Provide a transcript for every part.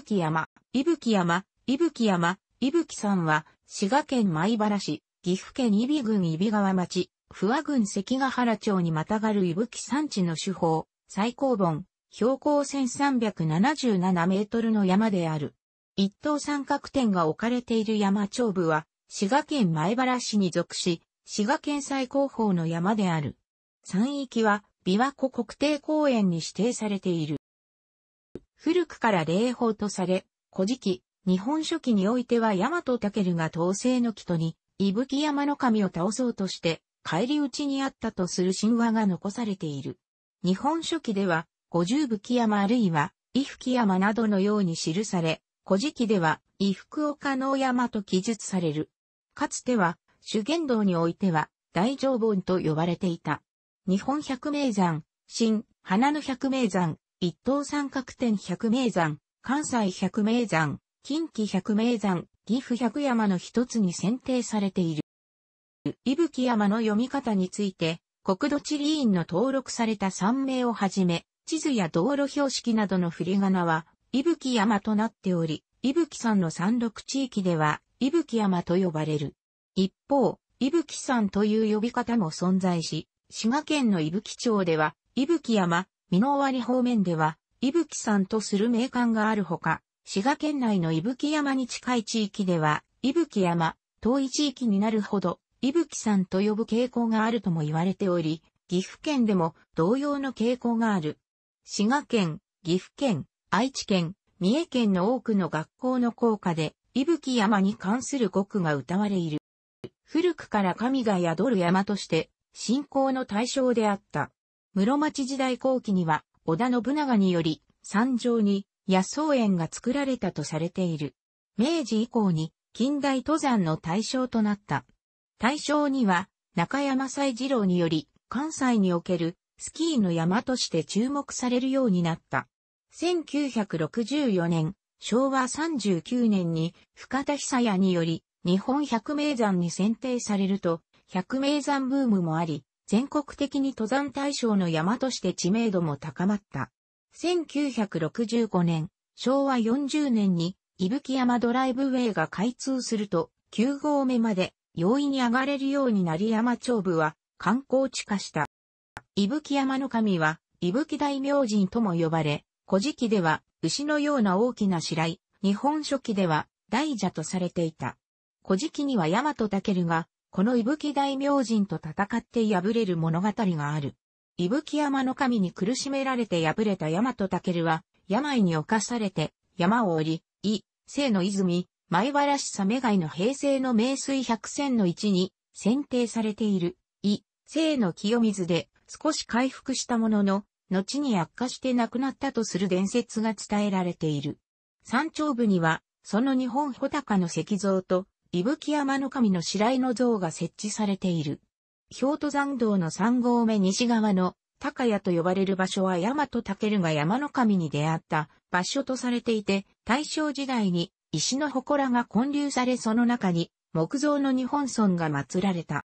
吹山、伊吹山、伊吹山、伊吹山は、滋賀県米原市、岐阜県伊比郡伊比川町、不和郡関ヶ原町にまたがる伊吹山地の主峰、最高盆、標高1377メートルの山である。一等三角点が置かれている山頂部は、滋賀県米原市に属し、滋賀県最高峰の山である。山域は、琵琶湖国定公園に指定されている。古くから霊法とされ、古事記、日本書紀においては大和武が統制の木とに、伊吹山の神を倒そうとして、帰り討ちにあったとする神話が残されている。日本書紀では、五十吹山あるいは、伊吹山などのように記され、古事記では、伊福岡の山と記述される。かつては、修験道においては、大乗本と呼ばれていた。日本百名山、新、花の百名山、一等三角点百名山、関西百名山、近畿百名山、岐阜百山の一つに選定されている。伊吹山の読み方について、国土地理院の登録された山名をはじめ、地図や道路標識などの振り仮名は、伊吹山となっており、伊吹山の山麓地域では、伊吹山と呼ばれる。一方、伊吹山という呼び方も存在し、滋賀県の伊吹町では、伊吹山、美濃終方面では、伊吹山とする名館があるほか、滋賀県内の伊吹山に近い地域では、伊吹山、遠い地域になるほど、伊吹山と呼ぶ傾向があるとも言われており、岐阜県でも同様の傾向がある。滋賀県、岐阜県、愛知県、三重県の多くの学校の校歌で、伊吹山に関する語句が歌われいる。古くから神が宿る山として、信仰の対象であった。室町時代後期には、織田信長により、山上に、野草園が作られたとされている。明治以降に、近代登山の対象となった。対象には、中山西二郎により、関西における、スキーの山として注目されるようになった。1964年、昭和39年に、深田久也により、日本百名山に選定されると、百名山ブームもあり、全国的に登山対象の山として知名度も高まった。1965年、昭和40年に、伊吹山ドライブウェイが開通すると、9合目まで容易に上がれるようになり山頂部は観光地化した。伊吹山の神は、伊吹大明神とも呼ばれ、古事記では牛のような大きな白井、日本書記では大蛇とされていた。古事記には大和るがこの伊吹大明神と戦って敗れる物語がある。伊吹山の神に苦しめられて敗れた大和健は、病に侵されて、山を降り、伊、聖の泉、前原市サメ街の平成の名水百選の一に、選定されている、伊、聖の清水で、少し回復したものの、後に悪化して亡くなったとする伝説が伝えられている。山頂部には、その日本穂高の石像と、伊吹山の神の白井の像が設置されている。京都山道の三合目西側の高屋と呼ばれる場所は大和武が山の神に出会った場所とされていて、大正時代に石の祠が建立されその中に木造の日本村が祀られた。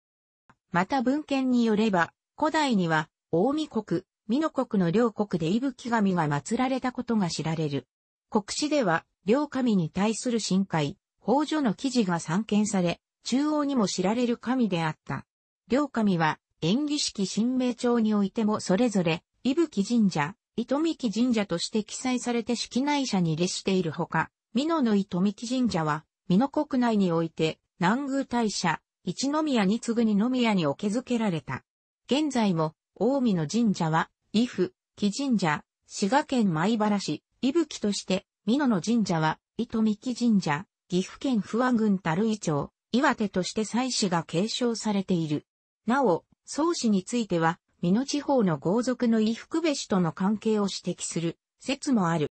また文献によれば、古代には、大見国、美濃国の両国で伊吹神が祀られたことが知られる。国史では、両神に対する深海、宝女の記事が散見され、中央にも知られる神であった。両神は、演技式神明帳においてもそれぞれ、伊吹神社、糸見木神社として記載されて式内社に列しているほか、美濃の糸見木神社は、美濃国内において、南宮大社、一宮に次ぐ二宮に置けづけられた。現在も、大江の神社は、伊吹木神社、滋賀県米原市、伊吹として、美濃の神社は、糸見木神社、岐阜県不和郡樽井町、岩手として祭祀が継承されている。なお、宗氏については、美濃地方の豪族の伊福部氏との関係を指摘する説もある。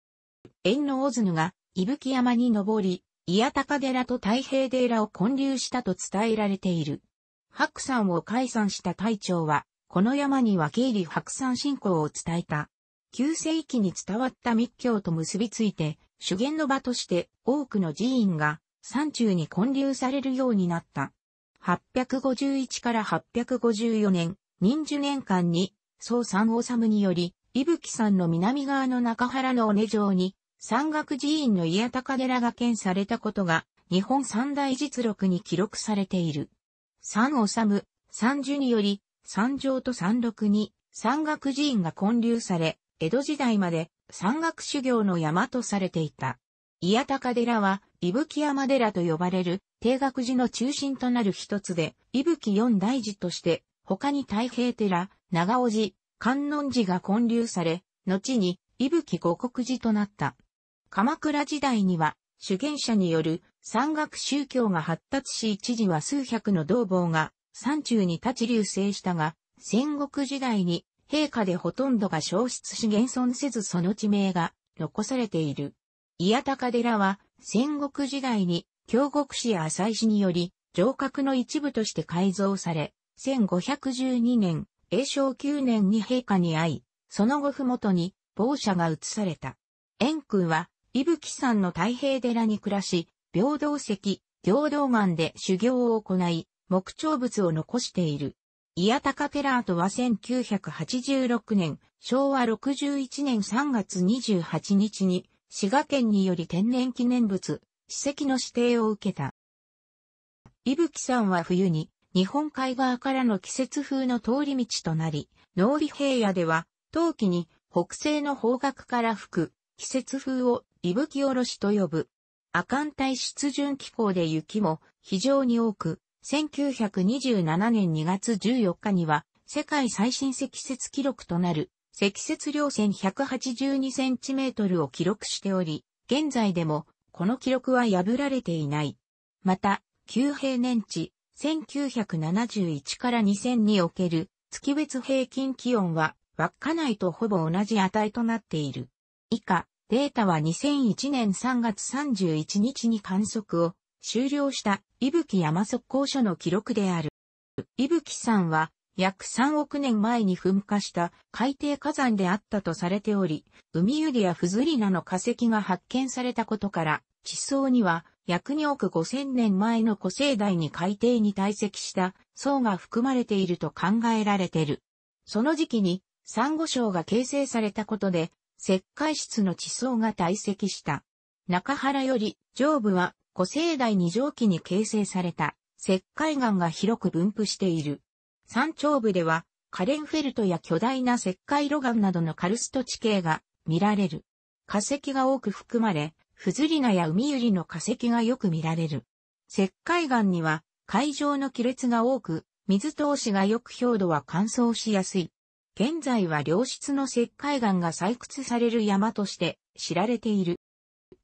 縁の大津が伊吹山に登り、伊谷高寺と太平寺を建立したと伝えられている。白山を解散した隊長は、この山には経理白山信仰を伝えた。旧世紀に伝わった密教と結びついて、修験の場として多くの寺院が山中に建立されるようになった。851から854年、忍寿年間に、宋三治により、伊吹山の南側の中原の尾根城に、山岳寺院の家高寺が建されたことが、日本三大実録に記録されている。三治、三寿により、三城と三六に、山岳寺院が建立され、江戸時代まで山岳修行の山とされていた。伊谷高寺は、伊吹山寺と呼ばれる、定額寺の中心となる一つで、伊吹四大寺として、他に太平寺、長尾寺、観音寺が建立され、後に、伊吹五国寺となった。鎌倉時代には、主権者による山岳宗教が発達し一時は数百の同胞が山中に立ち流星したが、戦国時代に陛下でほとんどが消失し現存せずその地名が残されている。伊谷高寺は戦国時代に京国市や浅井市により城郭の一部として改造され、1512年、永正9年に陛下に会い、その後ふもとに某社が移された。円空は、伊吹山の太平寺に暮らし、平等石、行道岩で修行を行い、木彫仏を残している。イアタカ・ペラートは1986年、昭和61年3月28日に、滋賀県により天然記念物、史跡の指定を受けた。伊吹さんは冬に、日本海側からの季節風の通り道となり、農理平野では、冬季に北西の方角から吹く季節風を伊吹おろしと呼ぶ。阿寒帯湿潤気候で雪も非常に多く、1927年2月14日には、世界最新積雪記録となる、積雪量線182センチメートルを記録しており、現在でも、この記録は破られていない。また、旧平年値、1971から2000における、月別平均気温は、稚内とほぼ同じ値となっている。以下、データは2001年3月31日に観測を終了した伊吹山速攻所の記録である。伊吹山は約3億年前に噴火した海底火山であったとされており、海ゆりやフズリナの化石が発見されたことから、地層には約2億5000年前の古生代に海底に堆積した層が含まれていると考えられている。その時期に珊瑚礁が形成されたことで、石灰質の地層が堆積した。中原より上部は古生代二条期に形成された石灰岩が広く分布している。山頂部ではカレンフェルトや巨大な石灰露岩などのカルスト地形が見られる。化石が多く含まれ、フズリナや海ユリの化石がよく見られる。石灰岩には海上の亀裂が多く、水通しがよく表土は乾燥しやすい。現在は良質の石灰岩が採掘される山として知られている。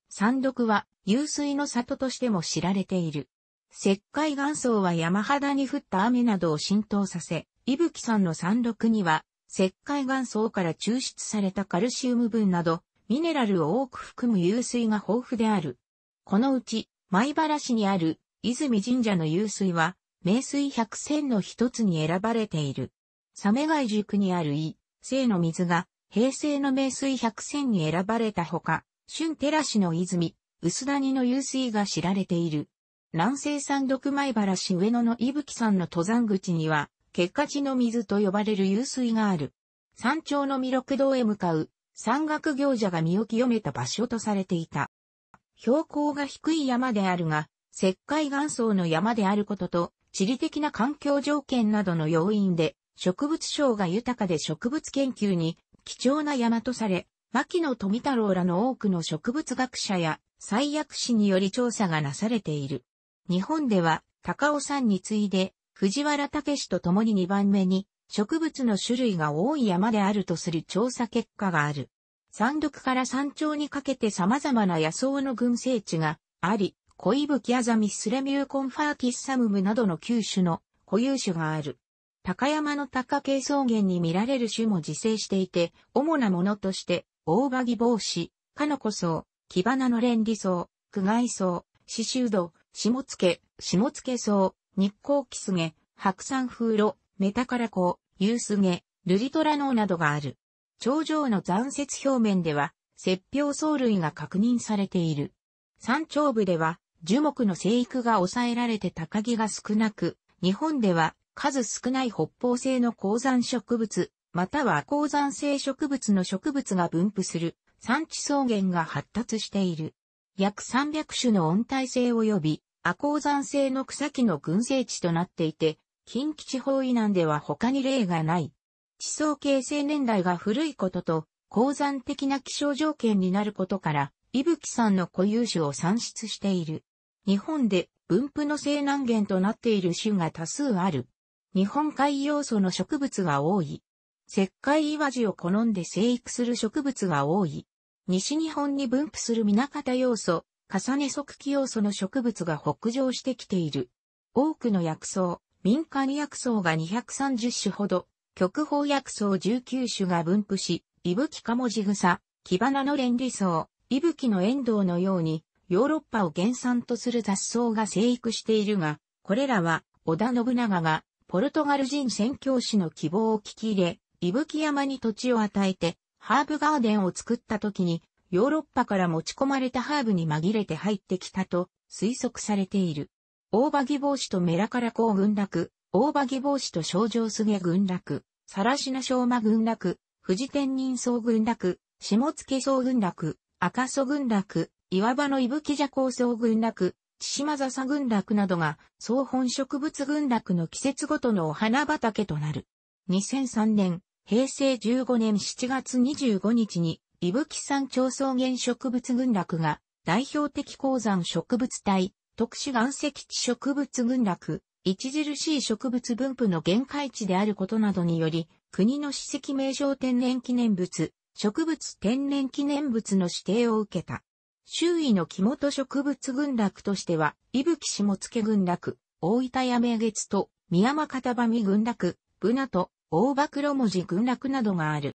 山毒は湧水の里としても知られている。石灰岩層は山肌に降った雨などを浸透させ、伊吹山の山麓には、石灰岩層から抽出されたカルシウム分など、ミネラルを多く含む湧水が豊富である。このうち、米原市にある、泉神社の湧水は、名水百選の一つに選ばれている。サメガイ塾にある伊、聖の水が、平成の名水百選に選ばれたほか、春寺市の泉、薄谷の湧水が知られている。南西山独前原市上野の伊吹山の登山口には、結果地の水と呼ばれる湧水がある。山頂の弥勒堂へ向かう、山岳行者が身を清めた場所とされていた。標高が低い山であるが、石灰岩層の山であることと、地理的な環境条件などの要因で、植物省が豊かで植物研究に貴重な山とされ、牧野富太郎らの多くの植物学者や最悪史により調査がなされている。日本では高尾山に次いで藤原武と共に2番目に植物の種類が多い山であるとする調査結果がある。山麓から山頂にかけて様々な野草の群生地があり、恋吹アザミスレミューコンファーティッサムムなどの9種の固有種がある。高山の高系草原に見られる種も自生していて、主なものとして大葉木帽子、かのこ層、木花の連理層、苦外草、刺繍土、下付、下付草、日光キスゲ、白山風炉、メタカラコ、ユースゲ、ルリトラノーなどがある。頂上の残雪表面では、雪氷藻類が確認されている。山頂部では、樹木の生育が抑えられて高木が少なく、日本では数少ない北方性の鉱山植物、または鉱山性植物の植物が分布する産地草原が発達している。約300種の温帯性及び亜鉱山性の草木の群生地となっていて、近畿地方以南では他に例がない。地層形成年代が古いことと、鉱山的な気象条件になることから、伊吹さんの固有種を産出している。日本で分布の西南源となっている種が多数ある。日本海洋素の植物が多い。石灰岩地を好んで生育する植物が多い。西日本に分布する港方要素、重ね側器要素の植物が北上してきている。多くの薬草、民間薬草が230種ほど、極方薬草19種が分布し、いぶきかもじ草、木花の連理草、イブキの遠藤のように、ヨーロッパを原産とする雑草が生育しているが、これらは、織田信長が、ポルトガル人宣教師の希望を聞き入れ、伊吹山に土地を与えて、ハーブガーデンを作った時に、ヨーロッパから持ち込まれたハーブに紛れて入ってきたと推測されている。大葉義帽子とメラカラコウ軍落、大葉義帽子と症状すげ軍落、サラシナ昭和う軍落、富士天人草軍落、下付草軍落、赤蘇軍落、岩場の伊吹蛇行草軍落、千島笹群落などが、総本植物群落の季節ごとのお花畑となる。2003年、平成15年7月25日に、伊吹山町草原植物群落が、代表的鉱山植物体、特殊岩石地植物群落、著しい植物分布の限界値であることなどにより、国の史跡名称天然記念物、植物天然記念物の指定を受けた。周囲の木本植物群落としては、伊吹下付群落、大分山月と、宮間片場見群落、ブナと、大場文字群落などがある。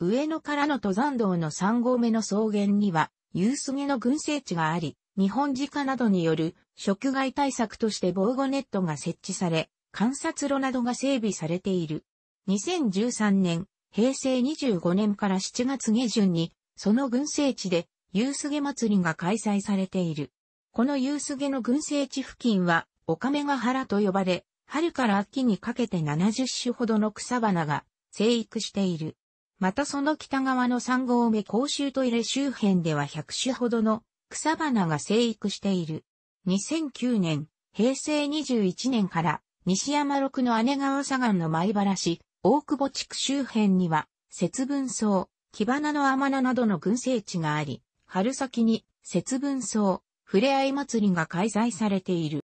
上野からの登山道の3合目の草原には、夕杉の群生地があり、日本自家などによる食害対策として防護ネットが設置され、観察路などが整備されている。2013年、平成25年から7月下旬に、その群生地で、夕杉祭りが開催されている。この夕杉の群生地付近は、岡目ヶ原と呼ばれ、春から秋にかけて70種ほどの草花が生育している。またその北側の3合目公衆トイレ周辺では100種ほどの草花が生育している。2009年、平成21年から西山六の姉川左岸の米原市、大久保地区周辺には、節分草、木花の天菜などの群生地があり、春先に節分草、ふれあい祭りが開催されている。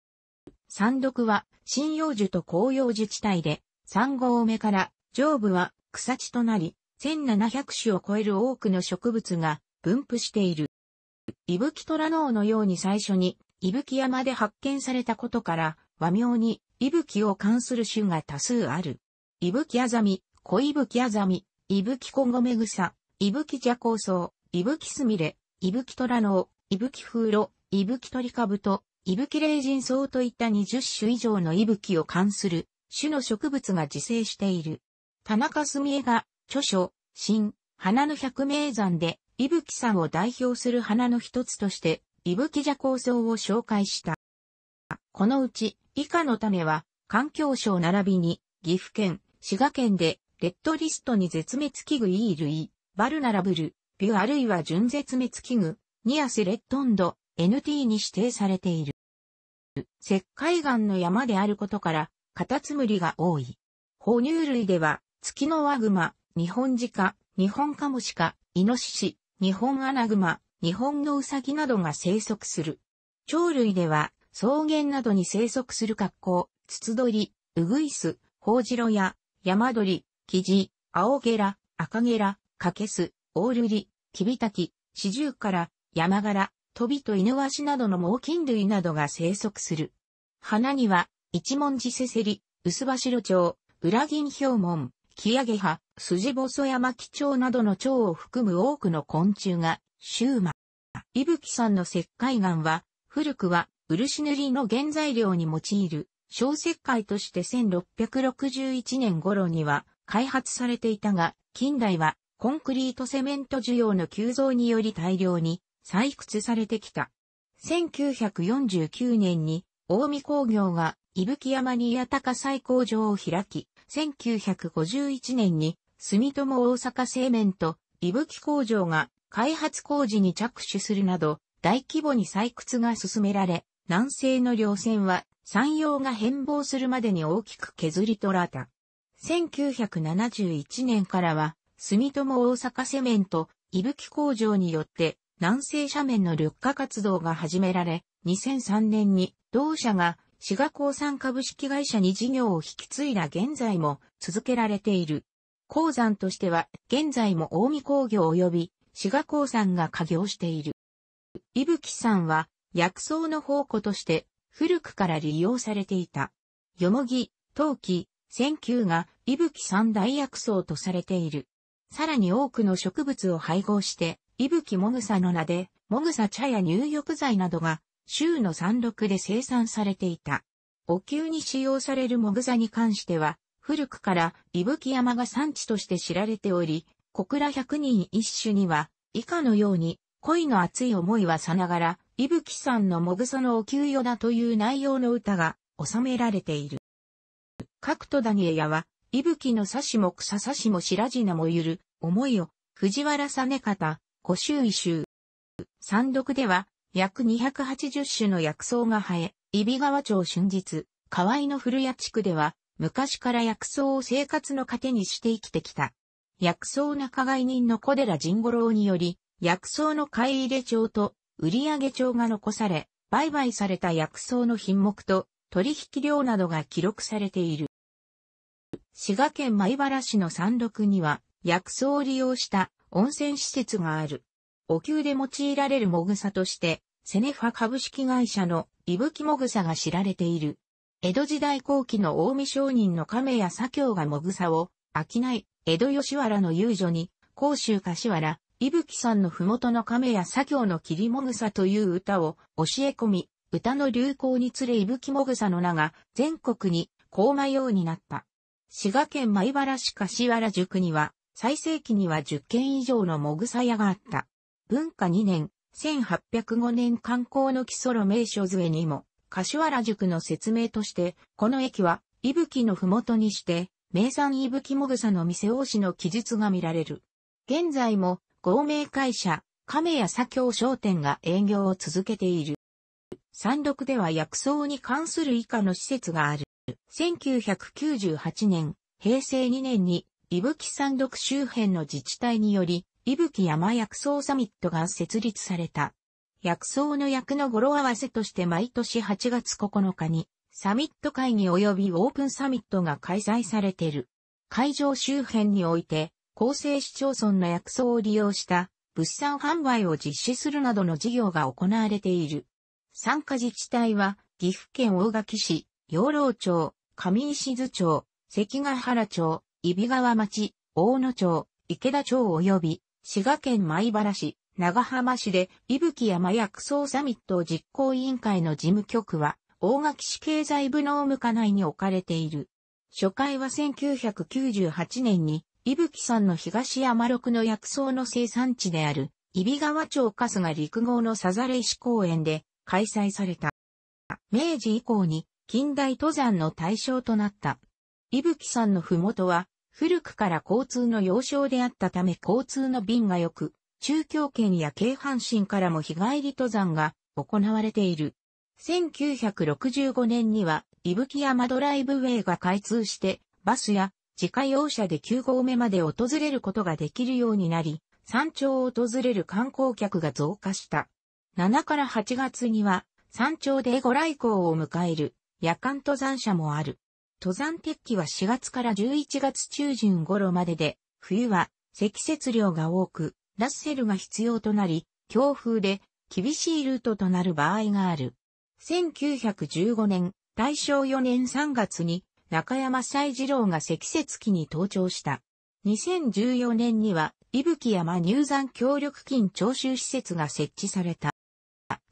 山麓は針葉樹と紅葉樹地帯で、3合目から上部は草地となり、1700種を超える多くの植物が分布している。伊吹虎脳のように最初に伊吹山で発見されたことから、和名に伊吹を関する種が多数ある。伊吹あざみ、小伊吹あざみ、伊吹コゴメグサ、伊吹蛇行草、伊吹すみれ、伊吹虎脳、伊吹風呂、伊吹鳥かぶと、伊吹霊人草といった20種以上のブキを関する種の植物が自生している。田中澄江が著書、新、花の百名山で、伊さ山を代表する花の一つとして、ャコウ行草を紹介した。このうち、以下の種は、環境省並びに、岐阜県、滋賀県で、レッドリストに絶滅危惧イールイ、バルナラブル、ビュあるいは純絶滅危惧、ニアスレッドンド、NT に指定されている。石灰岩の山であることから、カタツムリが多い。哺乳類では、月のワグマ、日本ジカ、日本カモシカ、イノシシ、日本アナグマ、日本のウサギなどが生息する。鳥類では、草原などに生息する格好、ツツドリ、ウグイス、ホウジロや、ヤマドリ、キジ、アオゲラ、アカゲラ、カケス、オオルリ、キビタキ、シジュウカラ、ヤマガラ、トビとイヌワシなどの猛禽類などが生息する。花には、一文字せせり、薄葉白蝶、裏銀氷門、木揚げ葉、筋細山スジボソヤマキなどの蝶を含む多くの昆虫が、シューマ。伊吹さんの石灰岩は、古くは漆塗りの原材料に用いる小石灰として1661年頃には開発されていたが、近代はコンクリートセメント需要の急増により大量に採掘されてきた。1949年に、大見工業が、伊吹山に八高採工場を開き、1951年に、住友大阪製麺と、伊吹工場が、開発工事に着手するなど、大規模に採掘が進められ、南西の稜線は、山陽が変貌するまでに大きく削り取られた。1971年からは、住友大阪セメント、伊吹工場によって、南西斜面の緑化活動が始められ、2003年に同社が滋賀鉱山株式会社に事業を引き継いだ現在も続けられている。鉱山としては現在も大見工業及び滋賀鉱山が稼業している。伊吹山は薬草の宝庫として古くから利用されていた。よもぎ、陶器、千球が伊吹三大薬草とされている。さらに多くの植物を配合して伊吹もぐさの名で、もぐさ茶や入浴剤などが、州の山麓で生産されていた。お灸に使用されるもぐさに関しては、古くから伊吹山が産地として知られており、小倉百人一首には、以下のように、恋の熱い思いはさながら、伊吹さんのもぐさのお給与だという内容の歌が収められている。角戸谷屋エヤは、伊吹の刺しも草刺しも白地なもゆる、思いを、藤原さね方、古州異州。山麓では、約280種の薬草が生え、揖斐川町春日、河合の古谷地区では、昔から薬草を生活の糧にして生きてきた。薬草仲買人の小寺神五郎により、薬草の買い入れ帳と売上帳が残され、売買された薬草の品目と取引量などが記録されている。滋賀県米原市の山麓には、薬草を利用した温泉施設がある。お灸で用いられるもぐさとして、セネファ株式会社のいぶきもぐさが知られている。江戸時代後期の大見商人の亀や左京がもぐさを、商い、江戸吉原の遊女に、甲州柏原、いぶきさんの麓の亀や左京の霧もぐさという歌を教え込み、歌の流行につれいぶきもぐさの名が全国に高うようになった。滋賀県米原市柏原塾には最盛期には10軒以上のもぐさ屋があった。文化2年、1805年観光の基礎路名所杖にも、柏原塾の説明として、この駅は、伊吹のふもとにして、名産伊吹もぐさの店王子の記述が見られる。現在も、合名会社、亀屋左京商店が営業を続けている。山麓では薬草に関する以下の施設がある。1998年、平成2年に伊吹山麓周辺の自治体により、伊吹山薬草サミットが設立された。薬草の役の語呂合わせとして毎年8月9日に、サミット会議及びオープンサミットが開催されている。会場周辺において、厚生市町村の薬草を利用した物産販売を実施するなどの事業が行われている。参加自治体は、岐阜県大垣市、養老町、上石津町、関ヶ原町、伊比川町、大野町、池田町及び、滋賀県米原市、長浜市で、伊吹山薬草サミット実行委員会の事務局は、大垣市経済部農務課内に置かれている。初回は1998年に、伊吹山の東山六の薬草の生産地である、伊斐川町春日陸号のサザレ石公園で開催された。明治以降に近代登山の対象となった。伊吹山のふもとは古くから交通の要衝であったため交通の便が良く、中京圏や京阪神からも日帰り登山が行われている。1965年には、伊吹山ドライブウェイが開通して、バスや自家用車で9合目まで訪れることができるようになり、山頂を訪れる観光客が増加した。7から8月には、山頂でご来光を迎える夜間登山者もある。登山鉄器は4月から11月中旬頃までで、冬は積雪量が多く、ラッセルが必要となり、強風で厳しいルートとなる場合がある。1915年、大正4年3月に中山西二郎が積雪期に登頂した。2014年には、伊吹山入山協力金徴収施設が設置された。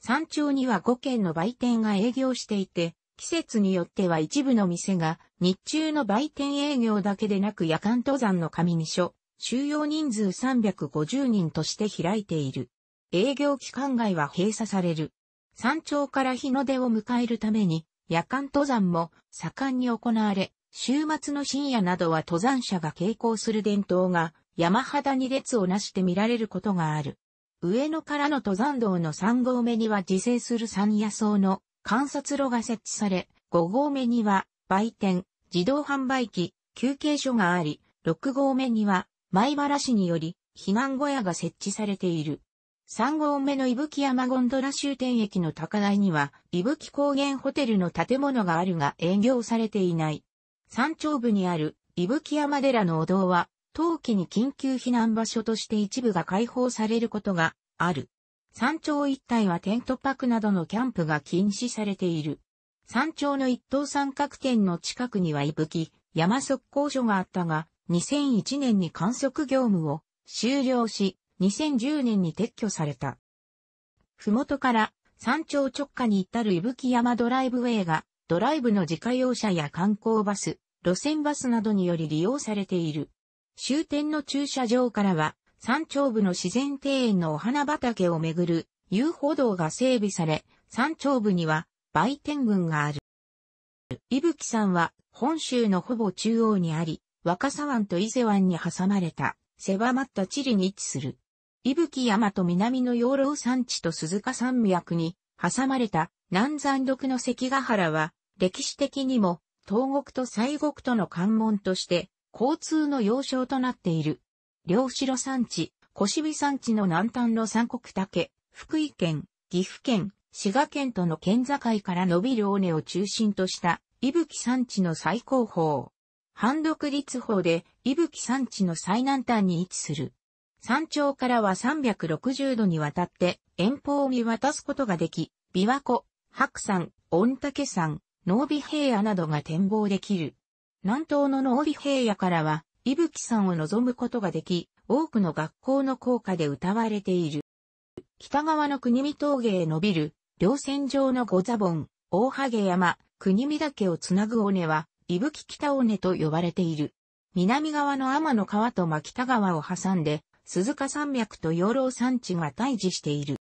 山頂には5軒の売店が営業していて、季節によっては一部の店が日中の売店営業だけでなく夜間登山の上2所、収容人数350人として開いている。営業期間外は閉鎖される。山頂から日の出を迎えるために夜間登山も盛んに行われ、週末の深夜などは登山者が傾向する伝統が山肌に列をなして見られることがある。上野からの登山道の3合目には自生する山野草の観察路が設置され、5号目には売店、自動販売機、休憩所があり、6号目には前原市により避難小屋が設置されている。3号目の伊吹山ゴンドラ終点駅の高台には、伊吹高原ホテルの建物があるが営業されていない。山頂部にある伊吹山寺のお堂は、当期に緊急避難場所として一部が開放されることがある。山頂一帯はテント泊などのキャンプが禁止されている。山頂の一等三角点の近くには伊吹、山速攻所があったが、2001年に観測業務を終了し、2010年に撤去された。ふもとから山頂直下に至る伊吹山ドライブウェイが、ドライブの自家用車や観光バス、路線バスなどにより利用されている。終点の駐車場からは、山頂部の自然庭園のお花畑をめぐる遊歩道が整備され、山頂部には売店群がある。伊吹山は本州のほぼ中央にあり、若狭湾と伊勢湾に挟まれた狭まった地理に位置する。伊吹山と南の養老山地と鈴鹿山脈に挟まれた南山独の関ヶ原は歴史的にも東国と西国との関門として交通の要衝となっている。両城山地、小渋山地の南端の三国竹、福井県、岐阜県、滋賀県との県境から伸びる尾根を中心とした、伊吹山地の最高峰。半独立峰で、伊吹山地の最南端に位置する。山頂からは360度にわたって、遠方を見渡すことができ、琵琶湖、白山、御嶽山、濃尾平野などが展望できる。南東の濃尾平野からは、伊吹さんを望むことができ、多くの学校の校歌で歌われている。北側の国見峠へ伸びる、稜線上の五座盆、大萩山、国見岳をつなぐ尾根は、伊吹北尾根と呼ばれている。南側の天の川と牧田川を挟んで、鈴鹿山脈と養老山地が対峙している。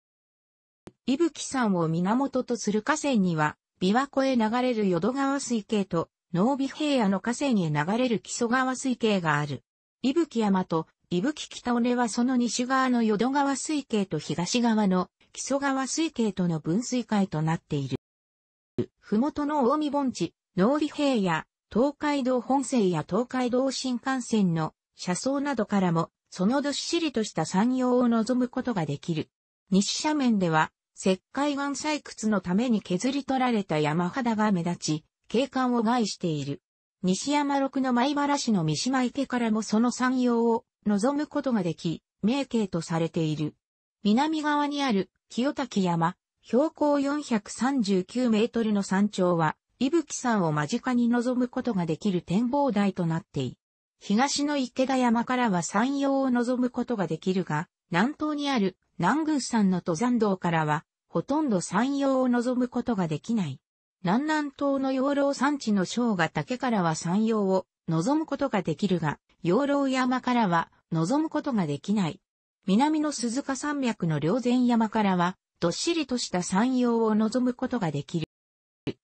伊吹山を源とする河川には、琵琶湖へ流れる淀川水系と濃尾平野の河川へ流れる木曽川水系がある。伊吹山と伊吹北尾根はその西側の淀川水系と東側の木曽川水系との分水界となっている。ふもとの大見盆地、濃尾平野、東海道本線や東海道新幹線の車窓などからも、そのどっしりとした山陽を望むことができる。西斜面では、石灰岩採掘のために削り取られた山肌が目立ち、景観を害している。西山六の米原市の三島池からもその山陽を望むことができ、名景とされている。南側にある清滝山、標高439メートルの山頂は、伊吹山を間近に望むことができる展望台となっている。東の池田山からは山陽を望むことができるが、南東にある南宮山の登山道からは、ほとんど山陽を望むことができない。南南東の養老山地の生姜竹からは山陽を望むことができるが、養老山からは望むことができない。南の鈴鹿山脈の両前山からは、どっしりとした山陽を望むことができる。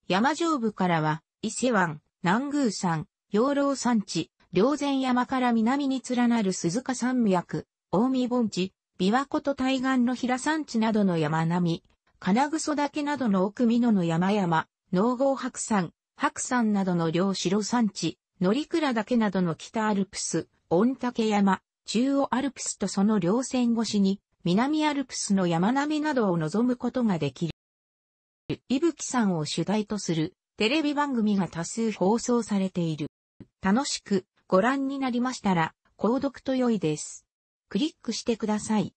山上部からは、伊勢湾、南宮山、養老山地、両前山から南に連なる鈴鹿山脈、大見盆地、琵琶湖と対岸の平山地などの山並み、金草岳などの奥美濃の山々、農郷白山、白山などの両白山地、乗鞍岳などの北アルプス、御嶽山、中央アルプスとその両線越しに、南アルプスの山並みなどを望むことができる。伊吹山を主題とするテレビ番組が多数放送されている。楽しくご覧になりましたら、購読と良いです。クリックしてください。